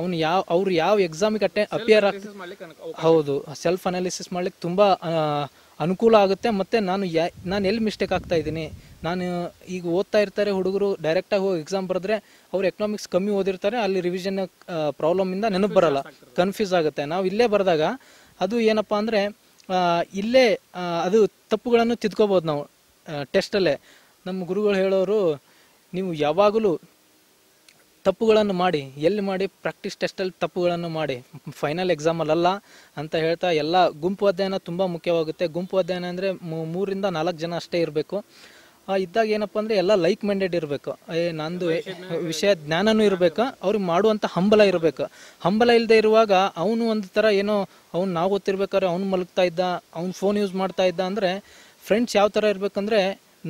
ಅವನು ಯಾವ ಅವ್ರು ಯಾವ ಎಕ್ಸಾಮಿಗೆ ಅಟೆಂಡ್ ಅಪಿಯರ್ ಆಗ್ತದೆ ಹೌದು ಸೆಲ್ಫ್ ಅನಾಲಿಸಿಸ್ ಮಾಡ್ಲಿಕ್ಕೆ ತುಂಬ ಅನುಕೂಲ ಆಗುತ್ತೆ ಮತ್ತು ನಾನು ಯಾ ನಾನು ಎಲ್ಲಿ ಮಿಸ್ಟೇಕ್ ಆಗ್ತಾ ಇದ್ದೀನಿ ನಾನು ಈಗ ಓದ್ತಾ ಇರ್ತಾರೆ ಹುಡುಗರು ಡೈರೆಕ್ಟಾಗಿ ಹೋಗಿ ಎಕ್ಸಾಮ್ ಬರೆದ್ರೆ ಅವ್ರು ಎಕನಾಮಿಕ್ಸ್ ಕಮ್ಮಿ ಓದಿರ್ತಾರೆ ಅಲ್ಲಿ ರಿವಿಷನ್ ಪ್ರಾಬ್ಲಮಿಂದ ನೆನಪು ಬರಲ್ಲ ಕನ್ಫ್ಯೂಸ್ ಆಗುತ್ತೆ ನಾವು ಇಲ್ಲೇ ಬರೆದಾಗ ಅದು ಏನಪ್ಪ ಅಂದರೆ ಇಲ್ಲೇ ಅದು ತಪ್ಪುಗಳನ್ನು ತಿದ್ಕೋಬೋದು ನಾವು ಟೆಸ್ಟಲ್ಲೇ ನಮ್ಮ ಗುರುಗಳು ಹೇಳೋರು ನೀವು ಯಾವಾಗಲೂ ತಪ್ಪುಗಳನ್ನು ಮಾಡಿ ಎಲ್ಲಿ ಮಾಡಿ ಪ್ರಾಕ್ಟೀಸ್ ಟೆಸ್ಟಲ್ಲಿ ತಪ್ಪುಗಳನ್ನು ಮಾಡಿ ಫೈನಲ್ ಎಕ್ಸಾಮಲ್ಲ ಅಂತ ಹೇಳ್ತಾ ಎಲ್ಲ ಗುಂಪು ಅಧ್ಯಯನ ತುಂಬ ಮುಖ್ಯವಾಗುತ್ತೆ ಗುಂಪು ಅಧ್ಯಯನ ಅಂದರೆ ಮೂರಿಂದ ನಾಲ್ಕು ಜನ ಅಷ್ಟೇ ಇರಬೇಕು ಇದ್ದಾಗ ಏನಪ್ಪ ಅಂದರೆ ಎಲ್ಲ ಲೈಕ್ ಮೈಂಡೆಡ್ ಇರಬೇಕು ಏ ನಂದು ವಿಷಯ ಜ್ಞಾನನೂ ಇರಬೇಕು ಅವ್ರಿಗೆ ಮಾಡುವಂಥ ಹಂಬಲ ಇರಬೇಕು ಹಂಬಲ ಇಲ್ಲದೆ ಇರುವಾಗ ಅವನು ಒಂದು ಥರ ಏನೋ ಅವ್ನು ನಾವು ಗೊತ್ತಿರ್ಬೇಕಾದ್ರೆ ಅವ್ನು ಮಲಗ್ತಾ ಇದ್ದ ಅವ್ನು ಫೋನ್ ಯೂಸ್ ಮಾಡ್ತಾ ಇದ್ದ ಅಂದರೆ ಫ್ರೆಂಡ್ಸ್ ಯಾವ ಥರ ಇರಬೇಕಂದ್ರೆ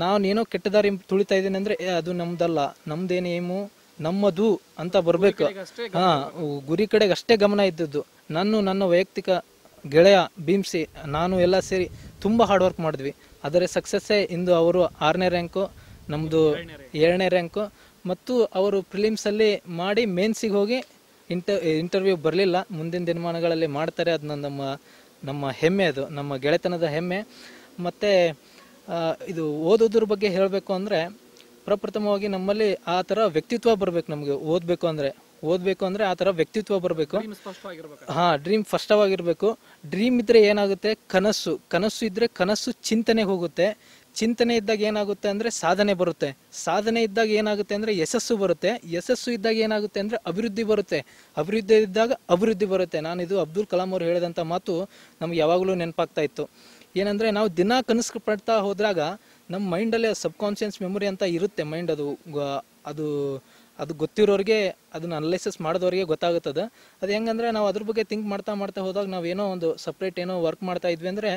ನಾನು ಏನೋ ದಾರಿ ತುಳಿತಾ ಇದ್ದೀನಿ ಅಂದರೆ ಅದು ನಮ್ಮದಲ್ಲ ನಮ್ಮದೇನು ಏಮು ನಮ್ಮದು ಅಂತ ಬರಬೇಕು ಹಾ ಗುರಿ ಕಡೆಗೆ ಅಷ್ಟೇ ಗಮನ ಇದ್ದದ್ದು ನಾನು ನನ್ನ ವೈಯಕ್ತಿಕ ಗೆಳೆಯ ಭೀಮ್ಸಿ ನಾನು ಎಲ್ಲ ಸೇರಿ ತುಂಬ ಹಾರ್ಡ್ ವರ್ಕ್ ಮಾಡಿದ್ವಿ ಆದರೆ ಸಕ್ಸಸ್ಸೇ ಇಂದು ಅವರು ಆರನೇ ರ್ಯಾಂಕು ನಮ್ಮದು ಏಳನೇ ರ್ಯಾಂಕು ಮತ್ತು ಅವರು ಪ್ರಿಲಿಮ್ಸಲ್ಲಿ ಮಾಡಿ ಮೇನ್ಸಿಗೆ ಹೋಗಿ ಇಂಟರ್ ಇಂಟರ್ವ್ಯೂ ಬರಲಿಲ್ಲ ಮುಂದಿನ ದಿನಮಾನಗಳಲ್ಲಿ ಮಾಡ್ತಾರೆ ಅದು ನಮ್ಮ ನಮ್ಮ ಹೆಮ್ಮೆ ಅದು ನಮ್ಮ ಗೆಳೆತನದ ಹೆಮ್ಮೆ ಮತ್ತು ಇದು ಓದೋದ್ರ ಬಗ್ಗೆ ಹೇಳಬೇಕು ಅಂದರೆ ಪ್ರಪ್ರಥಮವಾಗಿ ನಮ್ಮಲ್ಲಿ ಆ ತರ ವ್ಯಕ್ತಿತ್ವ ಬರಬೇಕು ನಮಗೆ ಓದಬೇಕು ಅಂದ್ರೆ ಓದಬೇಕು ಅಂದ್ರೆ ಆ ತರ ವ್ಯಕ್ತಿತ್ವ ಬರಬೇಕು ಹಾ ಡ್ರೀಮ್ ಆಗಿರ್ಬೇಕು ಡ್ರೀಮ್ ಇದ್ರೆ ಏನಾಗುತ್ತೆ ಕನಸು ಕನಸು ಇದ್ರೆ ಕನಸು ಚಿಂತನೆ ಹೋಗುತ್ತೆ ಚಿಂತನೆ ಇದ್ದಾಗ ಏನಾಗುತ್ತೆ ಅಂದ್ರೆ ಸಾಧನೆ ಬರುತ್ತೆ ಸಾಧನೆ ಇದ್ದಾಗ ಏನಾಗುತ್ತೆ ಅಂದ್ರೆ ಯಶಸ್ಸು ಬರುತ್ತೆ ಯಶಸ್ಸು ಇದ್ದಾಗ ಏನಾಗುತ್ತೆ ಅಂದ್ರೆ ಅಭಿವೃದ್ಧಿ ಬರುತ್ತೆ ಅಭಿವೃದ್ಧಿ ಇದ್ದಾಗ ಅಭಿವೃದ್ಧಿ ಬರುತ್ತೆ ನಾನು ಇದು ಅಬ್ದುಲ್ ಕಲಾಂ ಅವರು ಹೇಳಿದಂಥ ಮಾತು ನಮ್ಗೆ ಯಾವಾಗಲೂ ನೆನಪಾಗ್ತಾ ಇತ್ತು ಏನಂದ್ರೆ ನಾವು ದಿನ ಕನಸು ಪಡ್ತಾ ಹೋದಾಗ ನಮ್ಮ ಮೈಂಡಲ್ಲೇ ಸಬ್ಕಾನ್ಷಿಯಸ್ ಮೆಮೊರಿ ಅಂತ ಇರುತ್ತೆ ಮೈಂಡ್ ಅದು ಅದು ಅದು ಗೊತ್ತಿರೋರಿಗೆ ಅದನ್ನ ಅನಲೈಸಸ್ ಮಾಡೋದವ್ರಿಗೆ ಗೊತ್ತಾಗುತ್ತದೆ ಅದು ಹೆಂಗಂದ್ರೆ ನಾವು ಅದ್ರ ಬಗ್ಗೆ ಥಿಂಕ್ ಮಾಡ್ತಾ ಮಾಡ್ತಾ ಹೋದಾಗ ನಾವು ಏನೋ ಒಂದು ಸಪ್ರೇಟ್ ಏನೋ ವರ್ಕ್ ಮಾಡ್ತಾ ಇದ್ವಿ ಅಂದರೆ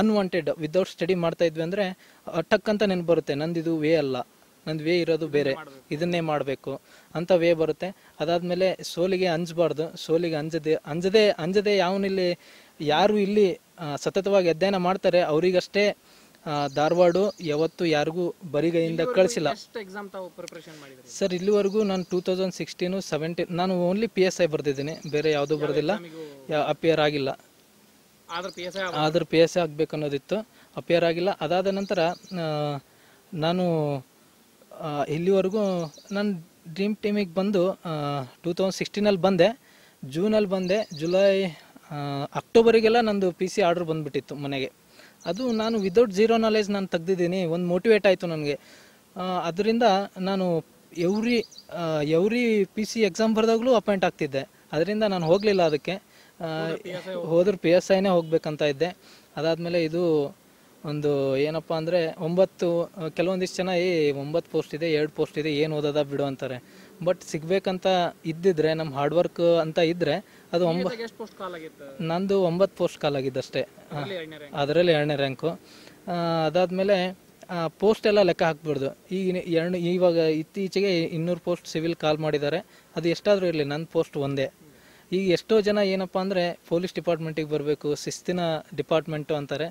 ಅನ್ವಾಂಟೆಡ್ ವಿದೌಟ್ ಸ್ಟಡಿ ಮಾಡ್ತಾ ಇದ್ವಿ ಅಂದರೆ ಟಕ್ ಅಂತ ನೆನಪು ಬರುತ್ತೆ ನಂದು ಇದು ವೇ ಅಲ್ಲ ನಂದು ವೇ ಇರೋದು ಬೇರೆ ಇದನ್ನೇ ಮಾಡಬೇಕು ಅಂತ ವೇ ಬರುತ್ತೆ ಅದಾದಮೇಲೆ ಸೋಲಿಗೆ ಅಂಜಬಾರ್ದು ಸೋಲಿಗೆ ಅಂಜದೆ ಅಂಜದೆ ಅಂಜದೆ ಯಾವನಿಲ್ಲಿ ಯಾರು ಇಲ್ಲಿ ಸತತವಾಗಿ ಅಧ್ಯಯನ ಮಾಡ್ತಾರೆ ಅವರಿಗಷ್ಟೇ ಧಾರವಾಡ ಯಾವತ್ತು ಯಾರಿಗೂ ಬರಿಗೈಯಿಂದ ಕಳಿಸಿಲ್ಲ ಸರ್ ಇಲ್ಲಿವರೆಗೂ ನಾನು ಟೂ ತೌಸಂಡ್ ಸಿಕ್ಸ್ಟೀನು ಸೆವೆಂಟೀನ್ ನಾನು ಓನ್ಲಿ ಪಿ ಎಸ್ ಐ ಬರೆದಿದ್ದೀನಿ ಬೇರೆ ಯಾವುದೂ ಬರೆದಿಲ್ಲ ಅಪಿಯರ್ ಆಗಿಲ್ಲ ಆದ್ರೆ ಪಿ ಎಸ್ ಐ ಆಗಬೇಕು ಅನ್ನೋದಿತ್ತು ಅಪಿಯರ್ ಆಗಿಲ್ಲ ಅದಾದ ನಂತರ ನಾನು ಇಲ್ಲಿವರೆಗೂ ನಾನು ಡ್ರೀಮ್ ಟೀಮಿಗೆ ಬಂದು ಟೂ ತೌಸಂಡ್ ಸಿಕ್ಸ್ಟೀನಲ್ಲಿ ಬಂದೆ ಜೂನಲ್ಲಿ ಬಂದೆ ಜುಲೈ ಅಕ್ಟೋಬರಿಗೆಲ್ಲ ನಂದು ಪಿ ಸಿ ಆರ್ಡ್ರ್ ಬಂದುಬಿಟ್ಟಿತ್ತು ಮನೆಗೆ ಅದು ನಾನು ವಿದೌಟ್ ಜೀರೋ ನಾಲೆಜ್ ನಾನು ತೆಗ್ದಿದ್ದೀನಿ ಒಂದು ಮೋಟಿವೇಟ್ ಆಯಿತು ನನಗೆ ಅದರಿಂದ ನಾನು every every P C exam ಬರೆದಾಗಲೂ ಅಪಾಯಿಂಟ್ ಆಗ್ತಿದ್ದೆ ಅದರಿಂದ ನಾನು ಹೋಗಲಿಲ್ಲ ಅದಕ್ಕೆ ಹೋದ್ರೆ ಪಿ ಎಸ್ ಐನೇ ಹೋಗ್ಬೇಕಂತ ಇದ್ದೆ ಅದಾದಮೇಲೆ ಇದು ಒಂದು ಏನಪ್ಪ ಅಂದರೆ ಒಂಬತ್ತು ಕೆಲವೊಂದಿಷ್ಟು ಜನ ಈ ಒಂಬತ್ತು ಪೋಸ್ಟ್ ಇದೆ ಎರಡು ಪೋಸ್ಟ್ ಇದೆ ಏನು ಓದೋದ ಬಿಡು ಅಂತಾರೆ ಬಟ್ ಸಿಗಬೇಕಂತ ಇದ್ದಿದ್ರೆ ನಮ್ಮ ಹಾರ್ಡ್ ವರ್ಕ್ ಅಂತ ಇದ್ದರೆ ಅದು ನಂದು ಒಂಬತ್ತು ಪೋಸ್ಟ್ ಕಾಲ್ ಆಗಿದ್ದಷ್ಟೇ ಅದರಲ್ಲಿ ಎರಡನೇ ರ್ಯಾಂಕು ಅದಾದಮೇಲೆ ಪೋಸ್ಟ್ ಎಲ್ಲ ಲೆಕ್ಕ ಹಾಕ್ಬಾರ್ದು ಈಗ ಎರಡು ಇವಾಗ ಇತ್ತೀಚೆಗೆ ಇನ್ನೂರು ಪೋಸ್ಟ್ ಸಿವಿಲ್ ಕಾಲ್ ಮಾಡಿದ್ದಾರೆ ಅದು ಎಷ್ಟಾದರೂ ಇರಲಿ ನನ್ನ ಪೋಸ್ಟ್ ಒಂದೇ ಈಗ ಎಷ್ಟೋ ಜನ ಏನಪ್ಪ ಅಂದರೆ ಪೊಲೀಸ್ ಡಿಪಾರ್ಟ್ಮೆಂಟಿಗೆ ಬರಬೇಕು ಶಿಸ್ತಿನ ಡಿಪಾರ್ಟ್ಮೆಂಟು ಅಂತಾರೆ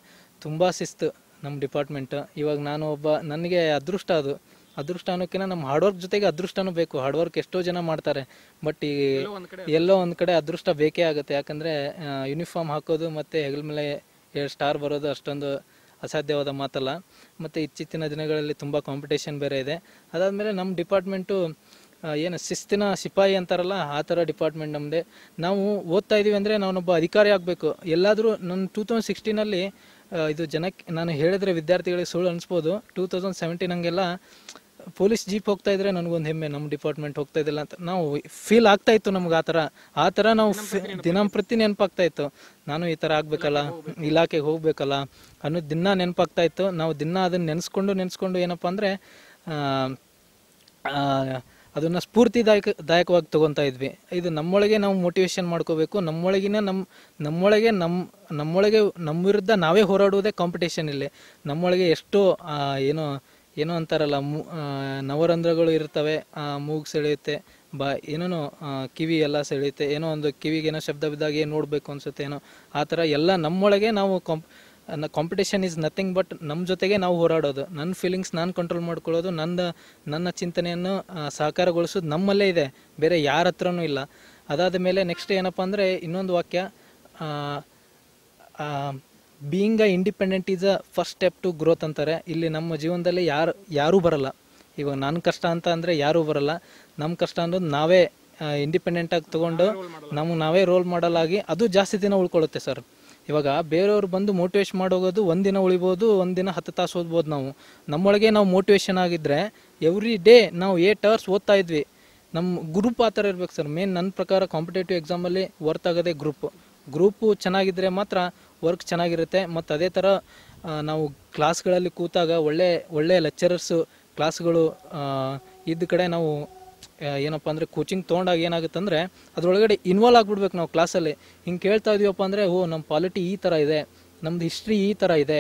ತುಂಬ ಶಿಸ್ತು ನಮ್ಮ ಡಿಪಾರ್ಟ್ಮೆಂಟ್ ಇವಾಗ ನಾನು ಒಬ್ಬ ನನಗೆ ಅದೃಷ್ಟ ಅದು ಅದೃಷ್ಟ ಅನ್ನೋಕ್ಕಿಂತ ನಮ್ಮ ಹಾರ್ಡ್ ವರ್ಕ್ ಜೊತೆಗೆ ಅದೃಷ್ಟನೂ ಬೇಕು ಹಾರ್ಡ್ ವರ್ಕ್ ಎಷ್ಟೋ ಜನ ಮಾಡ್ತಾರೆ ಬಟ್ ಈ ಎಲ್ಲೋ ಒಂದು ಕಡೆ ಅದೃಷ್ಟ ಬೇಕೇ ಆಗುತ್ತೆ ಯಾಕಂದರೆ ಯೂನಿಫಾರ್ಮ್ ಹಾಕೋದು ಮತ್ತು ಹೆಗಲ ಮೇಲೆ ಸ್ಟಾರ್ ಬರೋದು ಅಷ್ಟೊಂದು ಅಸಾಧ್ಯವಾದ ಮಾತಲ್ಲ ಮತ್ತು ಇತ್ತೀಚಿನ ದಿನಗಳಲ್ಲಿ ತುಂಬ ಕಾಂಪಿಟೇಷನ್ ಬೇರೆ ಇದೆ ಅದಾದಮೇಲೆ ನಮ್ಮ ಡಿಪಾರ್ಟ್ಮೆಂಟು ಏನು ಶಿಸ್ತಿನ ಸಿಪಾಯಿ ಅಂತಾರಲ್ಲ ಆ ಥರ ಡಿಪಾರ್ಟ್ಮೆಂಟ್ ನಮ್ಮದೆ ನಾವು ಓದ್ತಾ ಇದ್ದೀವಿ ಅಂದರೆ ನಾನೊಬ್ಬ ಅಧಿಕಾರಿ ಆಗಬೇಕು ಎಲ್ಲಾದರೂ ನನ್ನ ಟೂ ತೌಸಂಡ್ ಸಿಕ್ಸ್ಟೀನಲ್ಲಿ ಇದು ಜನಕ್ಕೆ ನಾನು ಹೇಳಿದ್ರೆ ವಿದ್ಯಾರ್ಥಿಗಳಿಗೆ ಸುಳ್ಳು ಅನಿಸ್ಬೋದು ಟೂ ತೌಸಂಡ್ ಸೆವೆಂಟೀನ್ ಹಂಗೆಲ್ಲ ಪೊಲೀಸ್ ಜೀಪ್ ಹೋಗ್ತಾ ಇದ್ರೆ ನನಗೊಂದು ಹೆಮ್ಮೆ ನಮ್ಮ ಡಿಪಾರ್ಟ್ಮೆಂಟ್ ಹೋಗ್ತಾ ಇದ್ದಿಲ್ಲ ಅಂತ ನಾವು ಫೀಲ್ ಆಗ್ತಾ ಇತ್ತು ನಮ್ಗೆ ಆ ಥರ ಆ ಥರ ನಾವು ದಿನಂಪ್ರತಿ ನೆನಪಾಗ್ತಾ ಇತ್ತು ನಾನು ಈ ಥರ ಆಗ್ಬೇಕಲ್ಲ ಇಲಾಖೆಗೆ ಹೋಗಬೇಕಲ್ಲ ಅನ್ನೋದು ದಿನ ನೆನಪಾಗ್ತಾ ಇತ್ತು ನಾವು ದಿನ ಅದನ್ನು ನೆನೆಸ್ಕೊಂಡು ನೆನೆಸ್ಕೊಂಡು ಏನಪ್ಪ ಅಂದರೆ ಅದನ್ನು ಸ್ಫೂರ್ತಿದಾಯಕ ದಾಯಕವಾಗಿ ತೊಗೊತಾ ಇದ್ವಿ ಇದು ನಮ್ಮೊಳಗೆ ನಾವು ಮೋಟಿವೇಶನ್ ಮಾಡ್ಕೋಬೇಕು ನಮ್ಮೊಳಗಿನ ನಮ್ಮ ನಮ್ಮೊಳಗೆ ನಮ್ಮ ನಮ್ಮೊಳಗೆ ನಮ್ಮ ವಿರುದ್ಧ ನಾವೇ ಹೋರಾಡುವುದೇ ಕಾಂಪಿಟೇಷನ್ ಇಲ್ಲಿ ನಮ್ಮೊಳಗೆ ಎಷ್ಟೋ ಏನು ಏನೋ ಅಂತಾರಲ್ಲ ಮೂ ನವರಂಧ್ರಗಳು ಇರ್ತವೆ ಮೂಗು ಸೆಳೆಯುತ್ತೆ ಬಾ ಏನೋ ಕಿವಿ ಎಲ್ಲ ಸೆಳೆಯುತ್ತೆ ಏನೋ ಒಂದು ಏನೋ ಶಬ್ದ ಬಿದ್ದಾಗ ಏನು ನೋಡಬೇಕು ಅನಿಸುತ್ತೆ ಏನೋ ಆ ಥರ ಎಲ್ಲ ನಮ್ಮೊಳಗೆ ನಾವು comp competition is nothing but ನಮ್ಮ ಜೊತೆಗೆ ನಾವು ಹೋರಾಡೋದು ನನ್ನ ಫೀಲಿಂಗ್ಸ್ ನಾನು ಕಂಟ್ರೋಲ್ ಮಾಡ್ಕೊಳ್ಳೋದು ನನ್ನ ನನ್ನ ಚಿಂತನೆಯನ್ನು ಸಹಕಾರಗೊಳಿಸೋದು ನಮ್ಮಲ್ಲೇ ಇದೆ ಬೇರೆ ಯಾರ ಹತ್ರನೂ ಇಲ್ಲ ಅದಾದ ಮೇಲೆ ನೆಕ್ಸ್ಟ್ ಏನಪ್ಪ ಅಂದರೆ ಇನ್ನೊಂದು ವಾಕ್ಯ being a independent is a first step to growth ಅಂತಾರೆ ಇಲ್ಲಿ ನಮ್ಮ ಜೀವನದಲ್ಲಿ ಯಾರು ಯಾರೂ ಬರಲ್ಲ ಇವಾಗ ನನ್ನ ಕಷ್ಟ ಅಂತ ಅಂದರೆ ಯಾರೂ ಬರಲ್ಲ ನಮ್ಮ ಕಷ್ಟ ಅನ್ನೋದು ನಾವೇ ಇಂಡಿಪೆಂಡೆಂಟಾಗಿ ತೊಗೊಂಡು ನಮ್ಗೆ ನಾವೇ ರೋಲ್ ಮಾಡಲ್ ಆಗಿ ಅದು ಜಾಸ್ತಿ ದಿನ ಉಳ್ಕೊಳ್ಳುತ್ತೆ ಸರ್ ಇವಾಗ ಬೇರೆಯವ್ರು ಬಂದು ಮೋಟಿವೇಶ್ ಮಾಡೋಗೋದು ಒಂದಿನ ಉಳಿಬೋದು ಒಂದಿನ ಹತ್ತು ತಾಸು ಓದ್ಬೋದು ನಾವು ನಮ್ಮೊಳಗೆ ನಾವು ಮೋಟಿವೇಶನ್ ಆಗಿದ್ದರೆ ಎವ್ರಿ ಡೇ ನಾವು ಏಟ್ ಅವರ್ಸ್ ಓದ್ತಾ ಇದ್ವಿ ನಮ್ಮ ಗ್ರೂಪ್ ಆ ಥರ ಇರ್ಬೇಕು ಸರ್ ಮೇನ್ ನನ್ನ ಪ್ರಕಾರ ಕಾಂಪಿಟೇಟಿವ್ ಎಕ್ಸಾಮಲ್ಲಿ ವರ್ತ್ ಆಗೋದೇ ಗ್ರೂಪ್ ಗ್ರೂಪು ಚೆನ್ನಾಗಿದ್ದರೆ ಮಾತ್ರ ವರ್ಕ್ ಚೆನ್ನಾಗಿರುತ್ತೆ ಮತ್ತು ಅದೇ ಥರ ನಾವು ಕ್ಲಾಸ್ಗಳಲ್ಲಿ ಕೂತಾಗ ಒಳ್ಳೆ ಒಳ್ಳೆಯ ಲೆಕ್ಚರರ್ಸು ಕ್ಲಾಸ್ಗಳು ಇದ್ದ ಕಡೆ ನಾವು ಏನಪ್ಪ ಅಂದರೆ ಕೋಚಿಂಗ್ ತೊಗೊಂಡಾಗ ಅಂದರೆ ಅದರೊಳಗಡೆ ಇನ್ವಾಲ್ವ್ ಆಗಿಬಿಡ್ಬೇಕು ನಾವು ಕ್ಲಾಸಲ್ಲಿ ಹಿಂಗೆ ಕೇಳ್ತಾ ಇದೀವಪ್ಪ ಅಂದರೆ ಓ ನಮ್ಮ ಪಾಲಿಟಿ ಈ ಥರ ಇದೆ ನಮ್ಮದು ಹಿಸ್ಟ್ರಿ ಈ ಥರ ಇದೆ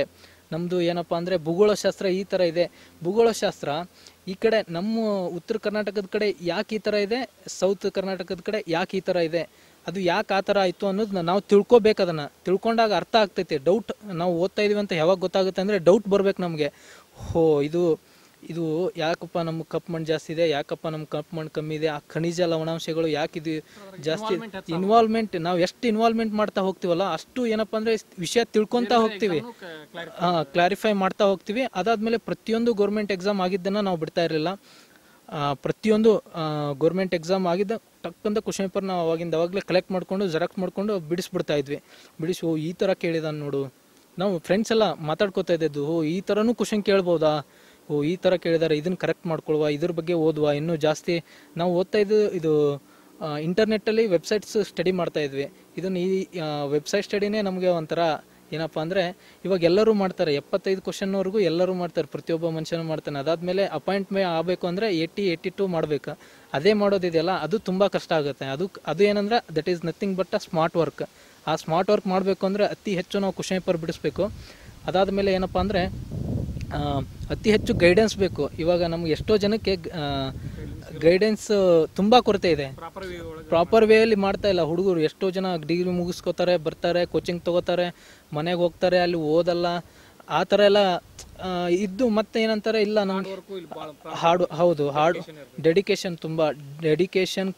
ನಮ್ಮದು ಏನಪ್ಪ ಅಂದರೆ ಭೂಗೋಳಶಾಸ್ತ್ರ ಈ ಥರ ಇದೆ ಭೂಗೋಳಶಾಸ್ತ್ರ ಈ ಕಡೆ ನಮ್ಮ ಉತ್ತರ ಕರ್ನಾಟಕದ ಕಡೆ ಯಾಕೆ ಈ ಥರ ಇದೆ ಸೌತ್ ಕರ್ನಾಟಕದ ಕಡೆ ಯಾಕೆ ಈ ಥರ ಇದೆ ಅದು ಯಾಕೆ ಆ ಥರ ಆಯಿತು ಅನ್ನೋದನ್ನ ನಾವು ತಿಳ್ಕೊಬೇಕು ಅದನ್ನು ತಿಳ್ಕೊಂಡಾಗ ಅರ್ಥ ಆಗ್ತೈತೆ ಡೌಟ್ ನಾವು ಓದ್ತಾ ಇದೀವಿ ಅಂತ ಯಾವಾಗ ಗೊತ್ತಾಗುತ್ತೆ ಅಂದರೆ ಡೌಟ್ ಬರ್ಬೇಕು ನಮಗೆ ಹೋ ಇದು ಇದು ಯಾಕಪ್ಪ ನಮ್ಗೆ ಕಪ್ಪು ಮಣ್ಣು ಜಾಸ್ತಿ ಇದೆ ಯಾಕಪ್ಪ ನಮ್ಗೆ ಕಪ್ಪು ಮಣ್ಣು ಕಮ್ಮಿ ಇದೆ ಆ ಖನಿಜ ಲವಣಾಂಶಗಳು ಯಾಕಿದು ಜಾಸ್ತಿ ಇನ್ವಾಲ್ವ್ಮೆಂಟ್ ನಾವು ಎಷ್ಟು ಇನ್ವಾಲ್ವ್ಮೆಂಟ್ ಮಾಡ್ತಾ ಹೋಗ್ತೀವಲ್ಲ ಅಷ್ಟು ಏನಪ್ಪ ಅಂದರೆ ವಿಷಯ ತಿಳ್ಕೊತಾ ಹೋಗ್ತೀವಿ ಹಾಂ ಕ್ಲಾರಿಫೈ ಮಾಡ್ತಾ ಹೋಗ್ತೀವಿ ಅದಾದಮೇಲೆ ಪ್ರತಿಯೊಂದು ಗೌರ್ಮೆಂಟ್ ಎಕ್ಸಾಮ್ ಆಗಿದ್ದನ್ನು ನಾವು ಬಿಡ್ತಾ ಇರಲಿಲ್ಲ ಪ್ರತಿಯೊಂದು ಗೌರ್ಮೆಂಟ್ ಎಕ್ಸಾಮ್ ಆಗಿದ್ದ ಟಕ್ಕಂತ ಕ್ವಶನ್ ಪೇಪರ್ ನಾವು ಅವಾಗಿಂದ ಅವಾಗಲೇ ಕಲೆಕ್ಟ್ ಮಾಡಿಕೊಂಡು ಜೆರಾಕ್ಸ್ ಮಾಡಿಕೊಂಡು ಬಿಡಿಸ್ಬಿಡ್ತಾ ಇದ್ವಿ ಬಿಡಿಸಿ ಓ ಈ ಥರ ಕೇಳಿದಾನೆ ನೋಡು ನಾವು ಫ್ರೆಂಡ್ಸ್ ಎಲ್ಲ ಮಾತಾಡ್ಕೋತಾ ಇದ್ದದ್ದು ಓ ಈ ಥರನೂ ಕ್ವಶನ್ ಕೇಳ್ಬೋದಾ ಓ ಈ ಥರ ಕೇಳಿದಾರೆ ಇದನ್ನು ಕರೆಕ್ಟ್ ಮಾಡ್ಕೊಳ್ವಾ ಇದ್ರ ಬಗ್ಗೆ ಓದುವ ಇನ್ನೂ ಜಾಸ್ತಿ ನಾವು ಓದ್ತಾ ಇದ್ದು ಇದು ಇಂಟರ್ನೆಟ್ಟಲ್ಲಿ ವೆಬ್ಸೈಟ್ಸ್ ಸ್ಟಡಿ ಮಾಡ್ತಾ ಇದ್ವಿ ಇದನ್ನು ಈ ವೆಬ್ಸೈಟ್ ಸ್ಟಡಿನೇ ನಮಗೆ ಒಂಥರ ಏನಪ್ಪ ಅಂದರೆ ಇವಾಗ ಎಲ್ಲರೂ ಮಾಡ್ತಾರೆ ಎಪ್ಪತ್ತೈದು ಕ್ವಶನ್ವರೆಗೂ ಎಲ್ಲರೂ ಮಾಡ್ತಾರೆ ಪ್ರತಿಯೊಬ್ಬ ಮನುಷ್ಯನೂ ಮಾಡ್ತಾನೆ ಅದಾದಮೇಲೆ ಅಪಾಯಿಂಟ್ಮೆಂಟ್ ಆಗಬೇಕು ಅಂದರೆ ಏಯ್ಟಿ ಏಯ್ಟಿ ಟು ಮಾಡಬೇಕು ಅದೇ ಮಾಡೋದಿದೆಯಲ್ಲ ಅದು ತುಂಬ ಕಷ್ಟ ಆಗುತ್ತೆ ಅದು ಅದು ಏನಂದ್ರೆ that is nothing but a smart work ಆ ಸ್ಮಾರ್ಟ್ ವರ್ಕ್ ಮಾಡಬೇಕು ಅಂದರೆ ಅತಿ ಹೆಚ್ಚು ನಾವು ಕ್ವಶನ್ ಪೇಪರ್ ಬಿಡಿಸ್ಬೇಕು ಅದಾದಮೇಲೆ ಏನಪ್ಪ ಅಂದರೆ ಅತಿ ಹೆಚ್ಚು ಗೈಡೆನ್ಸ್ ಬೇಕು ಇವಾಗ ನಮ್ಗೆ ಎಷ್ಟೋ ಜನಕ್ಕೆ ಗೈಡೆನ್ಸ್ ತುಂಬಾ ಕೊರತೆ ಇದೆ ಪ್ರಾಪರ್ ವೇಯಲ್ಲಿ ಮಾಡ್ತಾ ಇಲ್ಲ ಹುಡುಗರು ಎಷ್ಟೋ ಜನ ಡಿಗ್ರಿ ಮುಗಿಸ್ಕೋತಾರೆ ಬರ್ತಾರೆ ಕೋಚಿಂಗ್ ತಗೋತಾರೆ ಮನೆಗೆ ಹೋಗ್ತಾರೆ ಅಲ್ಲಿ ಓದಲ್ಲ ಆ ಥರ ಎಲ್ಲ ಇದ್ದು ಮತ್ತೆ ಏನಂತಾರೆ ಇಲ್ಲ ನಾನು ಹಾಡು ಹೌದು ಹಾಡು ಡೆಡಿಕೇಶನ್ ತುಂಬ ಡೆಡಿಕೇಶನ್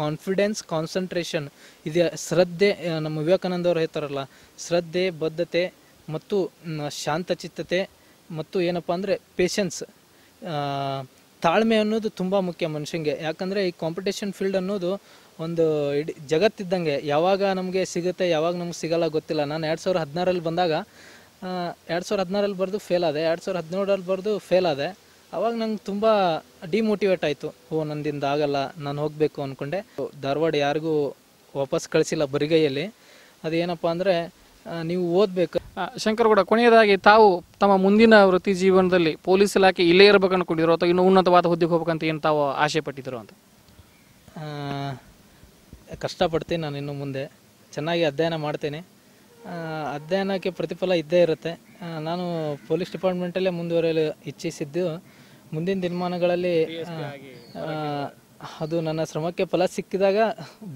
ಕಾನ್ಫಿಡೆನ್ಸ್ ಕಾನ್ಸಂಟ್ರೇಷನ್ ಇದೆ ಶ್ರದ್ಧೆ ನಮ್ಮ ವಿವೇಕಾನಂದ ಅವರು ಹೇಳ್ತಾರಲ್ಲ ಶ್ರದ್ಧೆ ಬದ್ಧತೆ ಮತ್ತು ಶಾಂತಚಿತ್ತತೆ ಮತ್ತು ಏನಪ್ಪ ಅಂದರೆ ಪೇಷನ್ಸ್ ತಾಳ್ಮೆ ಅನ್ನೋದು ತುಂಬ ಮುಖ್ಯ ಮನುಷ್ಯನಿಗೆ ಯಾಕಂದರೆ ಈ ಕಾಂಪಿಟೇಷನ್ ಫೀಲ್ಡ್ ಅನ್ನೋದು ಒಂದು ಇಡೀ ಜಗತ್ತಿದ್ದಂಗೆ ಯಾವಾಗ ನಮಗೆ ಸಿಗುತ್ತೆ ಯಾವಾಗ ನಮ್ಗೆ ಸಿಗಲ್ಲ ಗೊತ್ತಿಲ್ಲ ನಾನು ಎರಡು ಸಾವಿರದ ಹದಿನಾರಲ್ಲಿ ಬಂದಾಗ ಎರಡು ಸಾವಿರದ ಹದಿನಾರಲ್ಲಿ ಬರೆದು ಫೇಲ್ ಆದೆ ಎರಡು ಸಾವಿರದ ಹದಿನೇಳರಲ್ಲಿ ಬರೆದು ಫೇಲ್ ಆದೆ ಅವಾಗ ನಂಗೆ ತುಂಬ ಡಿಮೋಟಿವೇಟ್ ಆಯಿತು ಓ ನಂದಿಂದ ಆಗಲ್ಲ ನಾನು ಹೋಗಬೇಕು ಅಂದ್ಕೊಂಡೆ ಧಾರವಾಡ ಯಾರಿಗೂ ವಾಪಸ್ ಕಳಿಸಿಲ್ಲ ಬರಿಗೈಯಲ್ಲಿ ಅದೇನಪ್ಪ ಅಂದರೆ ನೀವು ಓದಬೇಕು ಕೂಡ ಕೊನೆಯದಾಗಿ ತಾವು ತಮ್ಮ ಮುಂದಿನ ವೃತ್ತಿ ಜೀವನದಲ್ಲಿ ಪೊಲೀಸ್ ಇಲಾಖೆ ಇಲ್ಲೇ ಇರಬೇಕು ಅನ್ಕೊಂಡಿರೋ ಅಥವಾ ಇನ್ನು ಉನ್ನತವಾದ ಹುದ್ದೆಗೆ ಹೋಗ್ಬೇಕಂತ ಏನು ತಾವು ಆಸೆ ಪಟ್ಟಿದ್ರು ಅಂತ ಕಷ್ಟಪಡ್ತೀನಿ ನಾನು ಇನ್ನು ಮುಂದೆ ಚೆನ್ನಾಗಿ ಅಧ್ಯಯನ ಮಾಡ್ತೀನಿ ಅಧ್ಯಯನಕ್ಕೆ ಪ್ರತಿಫಲ ಇದ್ದೇ ಇರುತ್ತೆ ನಾನು ಪೊಲೀಸ್ ಡಿಪಾರ್ಟ್ಮೆಂಟಲ್ಲೇ ಮುಂದುವರೆಯಲು ಇಚ್ಛಿಸಿದ್ದು ಮುಂದಿನ ದಿನಮಾನಗಳಲ್ಲಿ ಅದು ನನ್ನ ಶ್ರಮಕ್ಕೆ ಫಲ ಸಿಕ್ಕಿದಾಗ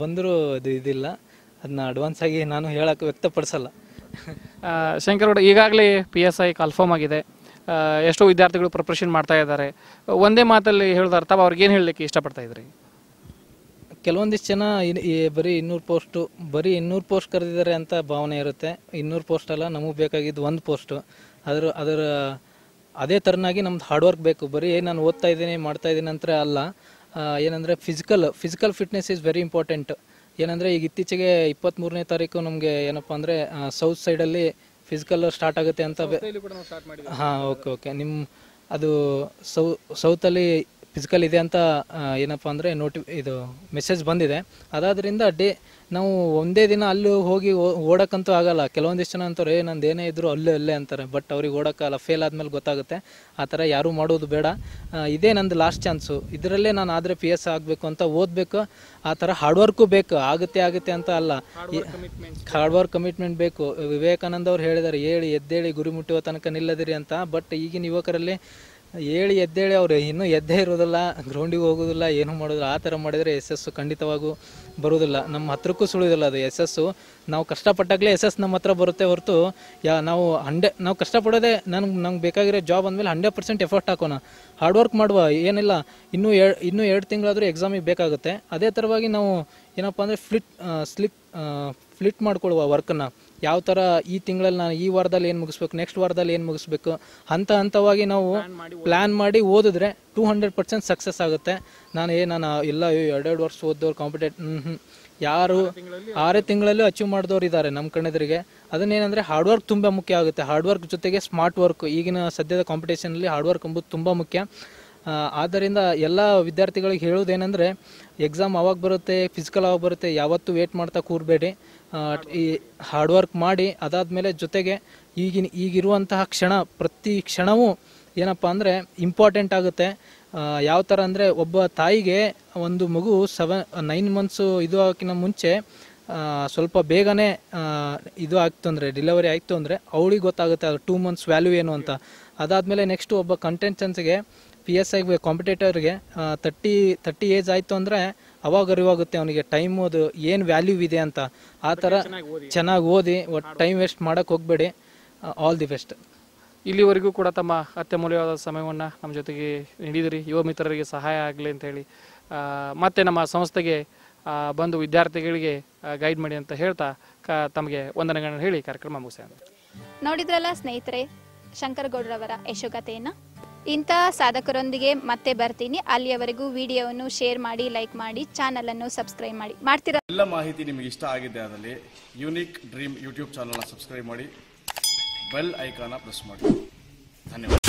ಬಂದರೂ ಅದು ಇದಿಲ್ಲ ಅದನ್ನ ಅಡ್ವಾನ್ಸ್ ಆಗಿ ನಾನು ಹೇಳಕ್ಕೆ ವ್ಯಕ್ತಪಡಿಸಲ್ಲ ಶಂಕರಗೌಡ ಈಗಾಗಲೇ ಪಿ ಎಸ್ ಐ ಕನ್ಫರ್ಮ್ ಆಗಿದೆ ಎಷ್ಟೋ ವಿದ್ಯಾರ್ಥಿಗಳು ಪ್ರಿಪ್ರೇಷನ್ ಮಾಡ್ತಾ ಇದ್ದಾರೆ ಒಂದೇ ಮಾತಲ್ಲಿ ಹೇಳಿದಾರೆ ಅವ್ರಿಗೆ ಅವ್ರಿಗೇನು ಹೇಳಲಿಕ್ಕೆ ಇಷ್ಟಪಡ್ತಾ ಇದ್ರಿ ಕೆಲವೊಂದಿಷ್ಟು ಜನ ಬರೀ ಇನ್ನೂರು ಪೋಸ್ಟು ಬರೀ ಇನ್ನೂರು ಪೋಸ್ಟ್ ಕರೆದಿದ್ದಾರೆ ಅಂತ ಭಾವನೆ ಇರುತ್ತೆ ಇನ್ನೂರು ಪೋಸ್ಟ್ ಅಲ್ಲ ನಮಗೆ ಬೇಕಾಗಿದ್ದು ಒಂದು ಪೋಸ್ಟು ಅದರ ಅದರ ಅದೇ ಥರನಾಗಿ ನಮ್ದು ಹಾರ್ಡ್ ವರ್ಕ್ ಬೇಕು ಬರೀ ನಾನು ಓದ್ತಾ ಇದ್ದೀನಿ ಮಾಡ್ತಾ ಇದ್ದೀನಿ ಅಂತ ಅಲ್ಲ ಏನಂದರೆ physical physical fitness is very important ಏನಂದರೆ ಈಗ ಇತ್ತೀಚೆಗೆ ಇಪ್ಪತ್ತ್ಮೂರನೇ ತಾರೀಕು ನಮಗೆ ಏನಪ್ಪ ಅಂದರೆ ಸೌತ್ ಸೈಡಲ್ಲಿ ಫಿಸಿಕಲ್ ಸ್ಟಾರ್ಟ್ ಆಗುತ್ತೆ ಅಂತ ಹಾಂ ಓಕೆ ಓಕೆ ನಿಮ್ಮ ಅದು ಸೌ ಸೌತಲ್ಲಿ ಫಿಸಿಕಲ್ ಇದೆ ಅಂತ ಏನಪ್ಪ ಅಂದರೆ ನೋಟಿ ಇದು ಮೆಸೇಜ್ ಬಂದಿದೆ ಅದಾದ್ರಿಂದ ಡೇ ನಾವು ಒಂದೇ ದಿನ ಅಲ್ಲಿ ಹೋಗಿ ಓಡಕ್ಕಂತೂ ಆಗಲ್ಲ ಕೆಲವೊಂದಿಷ್ಟು ಜನ ಅಂತಾರೆ ಏ ನಂದು ಏನೇ ಇದ್ರು ಅಲ್ಲೇ ಅಲ್ಲೇ ಅಂತಾರೆ ಬಟ್ ಅವ್ರಿಗೆ ಓಡೋಕ್ಕಲ್ಲ ಫೇಲ್ ಆದ್ಮೇಲೆ ಗೊತ್ತಾಗುತ್ತೆ ಆ ಥರ ಯಾರೂ ಮಾಡೋದು ಬೇಡ ಇದೇ ನಂದು ಲಾಸ್ಟ್ ಚಾನ್ಸು ಇದರಲ್ಲೇ ನಾನು ಆದರೆ ಪಿ ಎಸ್ ಆಗಬೇಕು ಅಂತ ಓದಬೇಕು ಆ ಥರ ಹಾರ್ಡ್ ವರ್ಕು ಬೇಕು ಆಗುತ್ತೆ ಆಗುತ್ತೆ ಅಂತ ಅಲ್ಲ ಹಾರ್ಡ್ ವರ್ಕ್ ಕಮಿಟ್ಮೆಂಟ್ ಬೇಕು ವಿವೇಕಾನಂದ ಅವ್ರು ಹೇಳಿದ್ದಾರೆ ಹೇಳಿ ಎದ್ದೇಳಿ ಗುರಿ ಮುಟ್ಟುವ ತನಕ ನಿಲ್ಲದಿರಿ ಅಂತ ಬಟ್ ಈಗಿನ ಯುವಕರಲ್ಲಿ ಹೇಳಿ ಎದ್ದೇಳಿ ಅವರು ಇನ್ನೂ ಎದ್ದೇ ಇರೋದಿಲ್ಲ ಗ್ರೌಂಡಿಗೆ ಹೋಗೋದಿಲ್ಲ ಏನೂ ಮಾಡೋದಿಲ್ಲ ಆ ಥರ ಮಾಡಿದರೆ ಎಸ್ ಎಸ್ಸು ಖಂಡಿತವಾಗೂ ಬರೋದಿಲ್ಲ ನಮ್ಮ ಹತ್ರಕ್ಕೂ ಸುಳಿದಿಲ್ಲ ಅದು ಎಸ್ ಎಸ್ಸು ನಾವು ಕಷ್ಟಪಟ್ಟಾಗಲೇ ಎಸ್ ಎಸ್ ನಮ್ಮ ಹತ್ರ ಬರುತ್ತೆ ಹೊರತು ಯಾ ನಾವು ಹಂಡ್ರೆ ನಾವು ಕಷ್ಟಪಡೋದೇ ನನಗೆ ನಂಗೆ ಬೇಕಾಗಿರೋ ಜಾಬ್ ಅಂದಮೇಲೆ ಹಂಡ್ರೆಡ್ ಪರ್ಸೆಂಟ್ ಎಫರ್ಟ್ ಹಾಕೋಣ ಹಾರ್ಡ್ ವರ್ಕ್ ಮಾಡುವ ಏನಿಲ್ಲ ಇನ್ನೂ ಎ ಇನ್ನೂ ಎರಡು ತಿಂಗಳಾದರೂ ಎಕ್ಸಾಮಿಗೆ ಬೇಕಾಗುತ್ತೆ ಅದೇ ಥರವಾಗಿ ನಾವು ಏನಪ್ಪ ಅಂದರೆ ಫ್ಲಿಟ್ ಸ್ಲಿಪ್ ಫ್ಲಿಟ್ ಮಾಡ್ಕೊಳ್ಳುವ ವರ್ಕನ್ನು ಯಾವ ಥರ ಈ ತಿಂಗಳಲ್ಲಿ ನಾನು ಈ ವಾರದಲ್ಲಿ ಏನು ಮುಗಿಸ್ಬೇಕು ನೆಕ್ಸ್ಟ್ ವಾರದಲ್ಲಿ ಏನು ಮುಗಿಸ್ಬೇಕು ಹಂತ ಹಂತವಾಗಿ ನಾವು ಪ್ಲ್ಯಾನ್ ಮಾಡಿ ಓದಿದ್ರೆ ಟೂ ಹಂಡ್ರೆಡ್ ಪರ್ಸೆಂಟ್ ಸಕ್ಸಸ್ ಆಗುತ್ತೆ ನಾನು ಏ ನಾನು ಎಲ್ಲ ಎರಡೆರಡು ವರ್ಷ ಓದೋರು ಕಾಂಪಿಟೇಟ್ ಯಾರು ಆರೇ ತಿಂಗಳಲ್ಲೂ ಅಚೀವ್ ಮಾಡಿದವರು ಇದ್ದಾರೆ ನಮ್ಮ ಕಣ್ಣೆದ್ರಿಗೆ ಅದನ್ನೇನಂದ್ರೆ ಹಾರ್ಡ್ ವರ್ಕ್ ತುಂಬ ಮುಖ್ಯ ಆಗುತ್ತೆ ಹಾರ್ಡ್ ವರ್ಕ್ ಜೊತೆಗೆ ಸ್ಮಾರ್ಟ್ ವರ್ಕ್ ಈಗಿನ ಸದ್ಯದ ಕಾಂಪಿಟೇಷನಲ್ಲಿ ಹಾರ್ಡ್ ವರ್ಕ್ ಎಂಬುದು ತುಂಬ ಮುಖ್ಯ ಆದ್ದರಿಂದ ಎಲ್ಲ ವಿದ್ಯಾರ್ಥಿಗಳಿಗೆ ಹೇಳೋದೇನೆಂದರೆ ಎಕ್ಸಾಮ್ ಅವಾಗ ಬರುತ್ತೆ ಫಿಸಿಕಲ್ ಆವಾಗ ಬರುತ್ತೆ ಯಾವತ್ತೂ ವೇಟ್ ಮಾಡ್ತಾ ಕೂರಬೇಡಿ ಈ ಹಾರ್ಡ್ ವರ್ಕ್ ಮಾಡಿ ಅದಾದಮೇಲೆ ಜೊತೆಗೆ ಈಗಿನ ಈಗಿರುವಂತಹ ಕ್ಷಣ ಪ್ರತಿ ಕ್ಷಣವೂ ಏನಪ್ಪ ಅಂದರೆ ಇಂಪಾರ್ಟೆಂಟ್ ಆಗುತ್ತೆ ಯಾವ ಥರ ಅಂದರೆ ಒಬ್ಬ ತಾಯಿಗೆ ಒಂದು ಮಗು ಸೆವೆನ್ ನೈನ್ ಮಂತ್ಸು ಇದು ಹಾಕಿನ ಮುಂಚೆ ಸ್ವಲ್ಪ ಬೇಗನೆ ಇದು ಆಗ್ತು ಅಂದರೆ ಡಿಲವರಿ ಆಯಿತು ಅಂದರೆ ಅವಳಿಗೆ ಗೊತ್ತಾಗುತ್ತೆ ಅದು ಟೂ ಮಂತ್ಸ್ ವ್ಯಾಲ್ಯೂ ಏನು ಅಂತ ಅದಾದಮೇಲೆ ನೆಕ್ಸ್ಟು ಒಬ್ಬ ಕಂಟೆಂಟ್ಸನ್ಸ್ಗೆ ಪಿ ಎಸ್ ಐ ಕಾಂಪಿಟೇಟರ್ಗೆ ತರ್ಟಿ ತರ್ಟಿ ಏಜ್ ಆಯಿತು ಅಂದರೆ ಅವಾಗ ಅರಿವಾಗುತ್ತೆ ಅವನಿಗೆ ಟೈಮ್ ಅದು ಏನು ವ್ಯಾಲ್ಯೂ ಇದೆ ಅಂತ ಆ ಥರ ಚೆನ್ನಾಗಿ ಓದಿ ಒಟ್ಟು ಟೈಮ್ ವೇಸ್ಟ್ ಮಾಡೋಕ್ಕೆ ಹೋಗಬೇಡಿ ಆಲ್ ದಿ ಬೆಸ್ಟ್ ಇಲ್ಲಿವರೆಗೂ ಕೂಡ ತಮ್ಮ ಅತ್ಯಮೂಲ್ಯವಾದ ಸಮಯವನ್ನು ನಮ್ಮ ಜೊತೆಗೆ ನೀಡಿದಿರಿ ಯುವ ಮಿತ್ರರಿಗೆ ಸಹಾಯ ಆಗಲಿ ಅಂತ ಹೇಳಿ ಮತ್ತೆ ನಮ್ಮ ಸಂಸ್ಥೆಗೆ ಬಂದು ವಿದ್ಯಾರ್ಥಿಗಳಿಗೆ ಗೈಡ್ ಮಾಡಿ ಅಂತ ಹೇಳ್ತಾ ತಮಗೆ ವಂದನೆಗಳನ್ನು ಹೇಳಿ ಕಾರ್ಯಕ್ರಮ ಮುಗಿಸ ನೋಡಿದ್ರಲ್ಲ ಸ್ನೇಹಿತರೆ ಶಂಕರಗೌಡರವರ ಯಶೋಗತೆಯನ್ನು ಇಂತಹ ಸಾಧಕರೊಂದಿಗೆ ಮತ್ತೆ ಬರ್ತೀನಿ ಅಲ್ಲಿಯವರೆಗೂ ವಿಡಿಯೋವನ್ನು ಶೇರ್ ಮಾಡಿ ಲೈಕ್ ಮಾಡಿ ಚಾನಲ್ ಅನ್ನು ಸಬ್ಸ್ಕ್ರೈಬ್ ಮಾಡಿ ಮಾಡ್ತೀರಾ ಎಲ್ಲ ಮಾಹಿತಿ ನಿಮಗೆ ಇಷ್ಟ ಆಗಿದೆ ಆದಲ್ಲಿ unique dream YouTube channel subscribe ಮಾಡಿ ಬೆಲ್ ಐಕಾನ ಪ್ರೆಸ್ ಮಾಡಿ ಧನ್ಯವಾದ